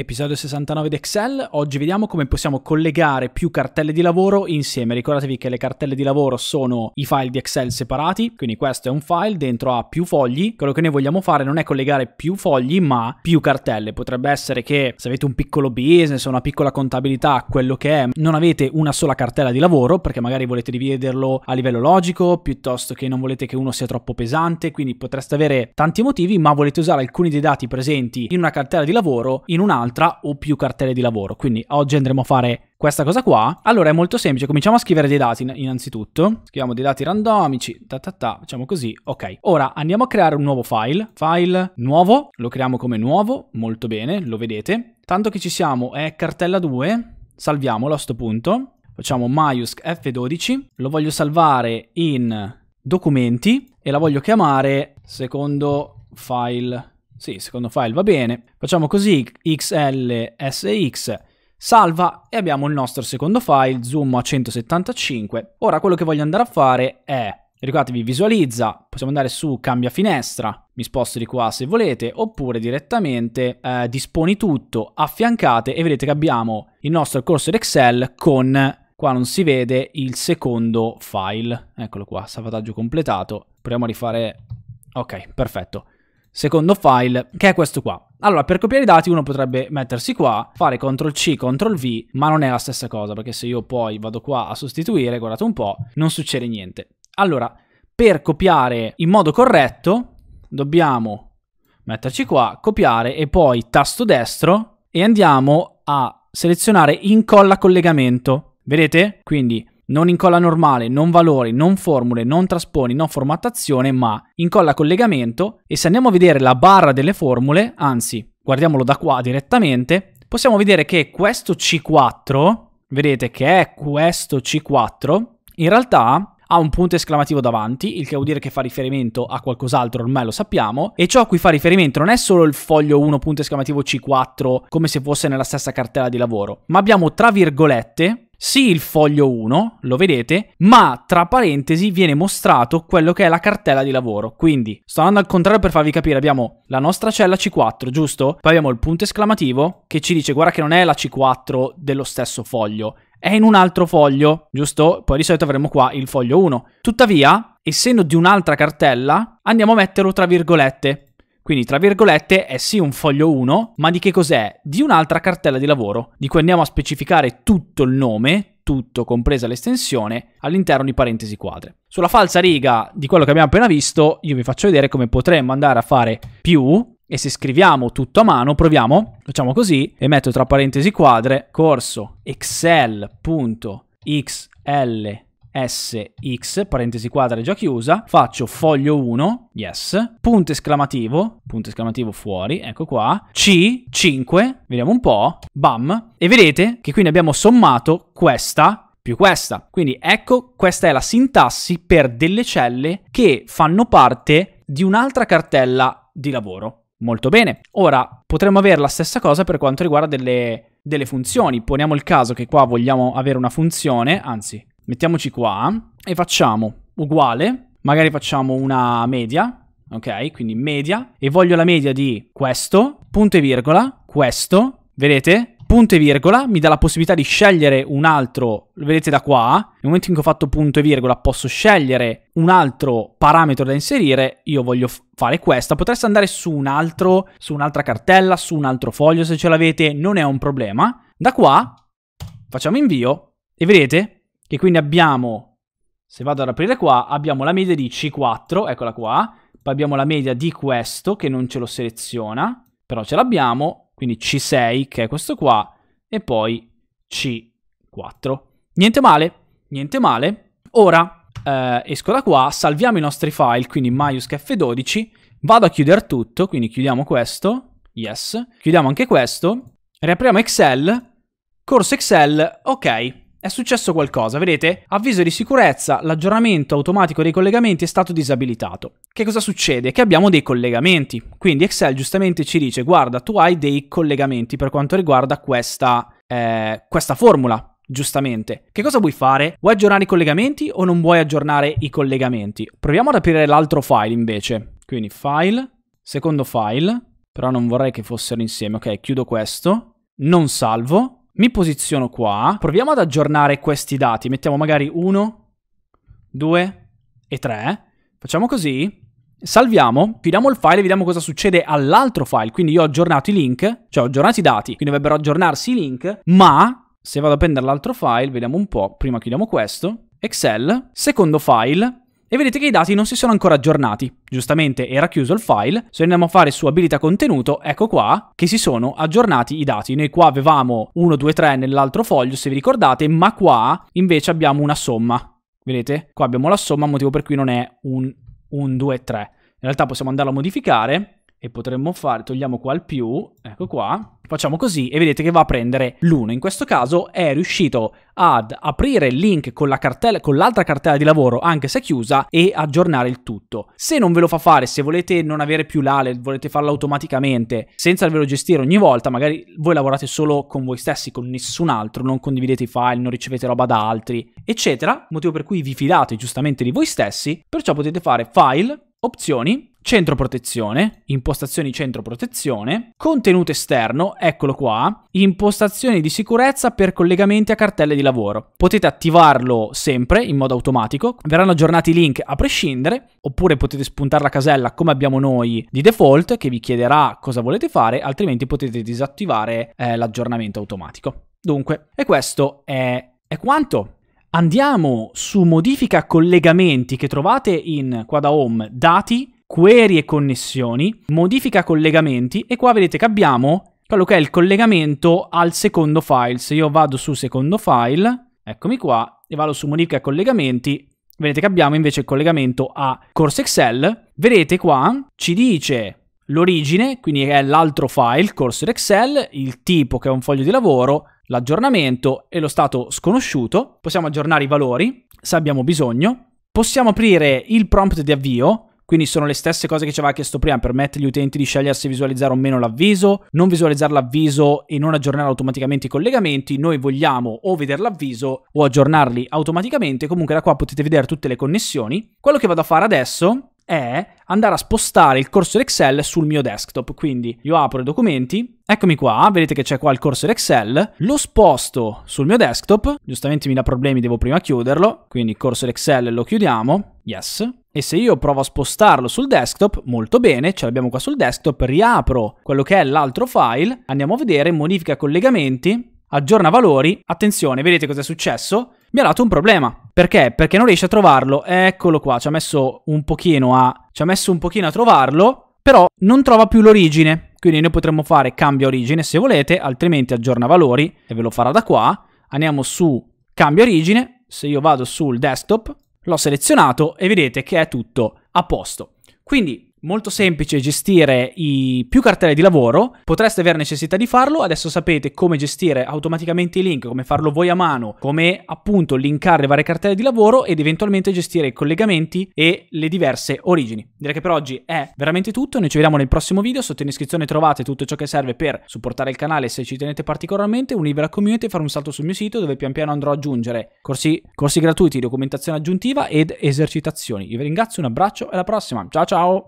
Episodio 69 di Excel, oggi vediamo come possiamo collegare più cartelle di lavoro insieme. Ricordatevi che le cartelle di lavoro sono i file di Excel separati, quindi questo è un file, dentro ha più fogli. Quello che noi vogliamo fare non è collegare più fogli, ma più cartelle. Potrebbe essere che se avete un piccolo business una piccola contabilità, quello che è, non avete una sola cartella di lavoro, perché magari volete dividerlo a livello logico, piuttosto che non volete che uno sia troppo pesante, quindi potreste avere tanti motivi, ma volete usare alcuni dei dati presenti in una cartella di lavoro in un'altra un'altra o più cartelle di lavoro. Quindi oggi andremo a fare questa cosa qua. Allora è molto semplice, cominciamo a scrivere dei dati innanzitutto. Scriviamo dei dati randomici, ta ta ta, facciamo così, ok. Ora andiamo a creare un nuovo file, file nuovo, lo creiamo come nuovo, molto bene, lo vedete. Tanto che ci siamo, è cartella 2, salviamolo a questo punto. Facciamo maiusc f12, lo voglio salvare in documenti e la voglio chiamare secondo file sì, secondo file va bene. Facciamo così, xlsx, salva e abbiamo il nostro secondo file, zoom a 175. Ora quello che voglio andare a fare è, ricordatevi, visualizza, possiamo andare su cambia finestra, mi sposto di qua se volete, oppure direttamente eh, disponi tutto, affiancate e vedete che abbiamo il nostro cursor Excel con... Qua non si vede il secondo file, eccolo qua, salvataggio completato. Proviamo a rifare... Ok, perfetto secondo file, che è questo qua. Allora, per copiare i dati uno potrebbe mettersi qua, fare CTRL-C, CTRL-V, ma non è la stessa cosa, perché se io poi vado qua a sostituire, guardate un po', non succede niente. Allora, per copiare in modo corretto, dobbiamo metterci qua, copiare e poi tasto destro e andiamo a selezionare incolla collegamento. Vedete? Quindi non incolla normale, non valori, non formule, non trasponi, non formattazione, ma incolla collegamento e se andiamo a vedere la barra delle formule, anzi guardiamolo da qua direttamente, possiamo vedere che questo C4, vedete che è questo C4, in realtà ha un punto esclamativo davanti, il che vuol dire che fa riferimento a qualcos'altro, ormai lo sappiamo, e ciò a cui fa riferimento non è solo il foglio 1 punto esclamativo C4 come se fosse nella stessa cartella di lavoro, ma abbiamo tra virgolette sì il foglio 1, lo vedete, ma tra parentesi viene mostrato quello che è la cartella di lavoro. Quindi, sto andando al contrario per farvi capire, abbiamo la nostra cella C4, giusto? Poi abbiamo il punto esclamativo che ci dice guarda che non è la C4 dello stesso foglio, è in un altro foglio, giusto? Poi di solito avremo qua il foglio 1. Tuttavia, essendo di un'altra cartella, andiamo a metterlo tra virgolette. Quindi tra virgolette è sì un foglio 1, ma di che cos'è? Di un'altra cartella di lavoro, di cui andiamo a specificare tutto il nome, tutto, compresa l'estensione, all'interno di parentesi quadre. Sulla falsa riga di quello che abbiamo appena visto, io vi faccio vedere come potremmo andare a fare più e se scriviamo tutto a mano, proviamo, facciamo così, e metto tra parentesi quadre, corso excel.xlsx, parentesi quadra già chiusa, faccio foglio 1, yes, punto esclamativo, punto esclamativo fuori, ecco qua, C5, vediamo un po', bam, e vedete che qui ne abbiamo sommato questa più questa. Quindi ecco, questa è la sintassi per delle celle che fanno parte di un'altra cartella di lavoro. Molto bene. Ora potremmo avere la stessa cosa per quanto riguarda delle, delle funzioni. Poniamo il caso che qua vogliamo avere una funzione, anzi, mettiamoci qua e facciamo uguale, magari facciamo una media, ok? Quindi media, e voglio la media di questo, punto e virgola, questo, vedete? punto e virgola mi dà la possibilità di scegliere un altro, lo vedete da qua, nel momento in cui ho fatto punto e virgola posso scegliere un altro parametro da inserire, io voglio fare questa, potreste andare su un altro, su un'altra cartella, su un altro foglio se ce l'avete, non è un problema. Da qua facciamo invio e vedete che quindi abbiamo, se vado ad aprire qua, abbiamo la media di C4, eccola qua, poi abbiamo la media di questo che non ce lo seleziona, però ce l'abbiamo quindi C6 che è questo qua e poi C4. Niente male, niente male. Ora eh, esco da qua, salviamo i nostri file, quindi maiusc F12, vado a chiudere tutto, quindi chiudiamo questo, yes, chiudiamo anche questo, riapriamo Excel, corso Excel, ok, è successo qualcosa, vedete? Avviso di sicurezza, l'aggiornamento automatico dei collegamenti è stato disabilitato. Che cosa succede? Che abbiamo dei collegamenti. Quindi Excel giustamente ci dice, guarda, tu hai dei collegamenti per quanto riguarda questa, eh, questa formula giustamente. Che cosa vuoi fare? Vuoi aggiornare i collegamenti o non vuoi aggiornare i collegamenti? Proviamo ad aprire l'altro file invece. Quindi file, secondo file, però non vorrei che fossero insieme. Ok, chiudo questo, non salvo, mi posiziono qua. Proviamo ad aggiornare questi dati. Mettiamo magari 1, 2 e 3. Facciamo così. Salviamo, chiudiamo il file e vediamo cosa succede all'altro file. Quindi io ho aggiornato i link, cioè ho aggiornato i dati, quindi dovrebbero aggiornarsi i link, ma se vado a prendere l'altro file, vediamo un po', prima chiudiamo questo, Excel, secondo file, e vedete che i dati non si sono ancora aggiornati. Giustamente era chiuso il file, se andiamo a fare su abilità contenuto, ecco qua che si sono aggiornati i dati. Noi qua avevamo 1, 2, 3 nell'altro foglio, se vi ricordate, ma qua invece abbiamo una somma. Vedete? Qua abbiamo la somma, motivo per cui non è un 1, 2, 3. In realtà possiamo andarlo a modificare e potremmo fare, togliamo qua il più, ecco qua, facciamo così e vedete che va a prendere l'1. In questo caso è riuscito ad aprire il link con, la cartella, con l'altra cartella di lavoro, anche se chiusa, e aggiornare il tutto. Se non ve lo fa fare, se volete non avere più l'ale, volete farlo automaticamente, senza doverlo gestire ogni volta, magari voi lavorate solo con voi stessi, con nessun altro, non condividete i file, non ricevete roba da altri, eccetera, motivo per cui vi fidate giustamente di voi stessi, perciò potete fare file, opzioni, centro protezione, impostazioni centro protezione, contenuto esterno, eccolo qua, impostazioni di sicurezza per collegamenti a cartelle di lavoro. Potete attivarlo sempre in modo automatico, verranno aggiornati i link a prescindere, oppure potete spuntare la casella come abbiamo noi di default che vi chiederà cosa volete fare, altrimenti potete disattivare eh, l'aggiornamento automatico. Dunque, e questo è, è quanto. Andiamo su modifica collegamenti che trovate in qua da home dati query e connessioni, modifica collegamenti e qua vedete che abbiamo quello che è il collegamento al secondo file. Se io vado su secondo file, eccomi qua, e vado su modifica collegamenti, vedete che abbiamo invece il collegamento a Corse Excel. Vedete qua, ci dice l'origine, quindi è l'altro file, Corse Excel, il tipo che è un foglio di lavoro, l'aggiornamento e lo stato sconosciuto. Possiamo aggiornare i valori se abbiamo bisogno. Possiamo aprire il prompt di avvio, quindi sono le stesse cose che ci aveva chiesto prima, permette agli utenti di scegliere se visualizzare o meno l'avviso, non visualizzare l'avviso e non aggiornare automaticamente i collegamenti, noi vogliamo o vedere l'avviso o aggiornarli automaticamente, comunque da qua potete vedere tutte le connessioni. Quello che vado a fare adesso è andare a spostare il cursor Excel sul mio desktop. Quindi io apro i documenti, eccomi qua, vedete che c'è qua il cursor Excel, lo sposto sul mio desktop, giustamente mi dà problemi, devo prima chiuderlo, quindi il cursor Excel lo chiudiamo, yes, e se io provo a spostarlo sul desktop, molto bene, ce l'abbiamo qua sul desktop, riapro quello che è l'altro file, andiamo a vedere, modifica collegamenti, aggiorna valori, attenzione, vedete cosa è successo? Mi ha dato un problema. Perché? Perché non riesce a trovarlo. Eccolo qua, ci ha messo un pochino a, ci ha messo un pochino a trovarlo, però non trova più l'origine. Quindi noi potremmo fare cambia origine se volete, altrimenti aggiorna valori e ve lo farà da qua. Andiamo su cambia origine, se io vado sul desktop, L'ho selezionato e vedete che è tutto a posto. Quindi molto semplice gestire i più cartelle di lavoro, potreste avere necessità di farlo, adesso sapete come gestire automaticamente i link, come farlo voi a mano, come appunto linkare le varie cartelle di lavoro ed eventualmente gestire i collegamenti e le diverse origini. Direi che per oggi è veramente tutto, noi ci vediamo nel prossimo video, sotto in iscrizione trovate tutto ciò che serve per supportare il canale se ci tenete particolarmente, unirvi alla community e fare un salto sul mio sito dove pian piano andrò ad aggiungere corsi, corsi gratuiti, documentazione aggiuntiva ed esercitazioni. Io vi ringrazio, un abbraccio e alla prossima, ciao ciao!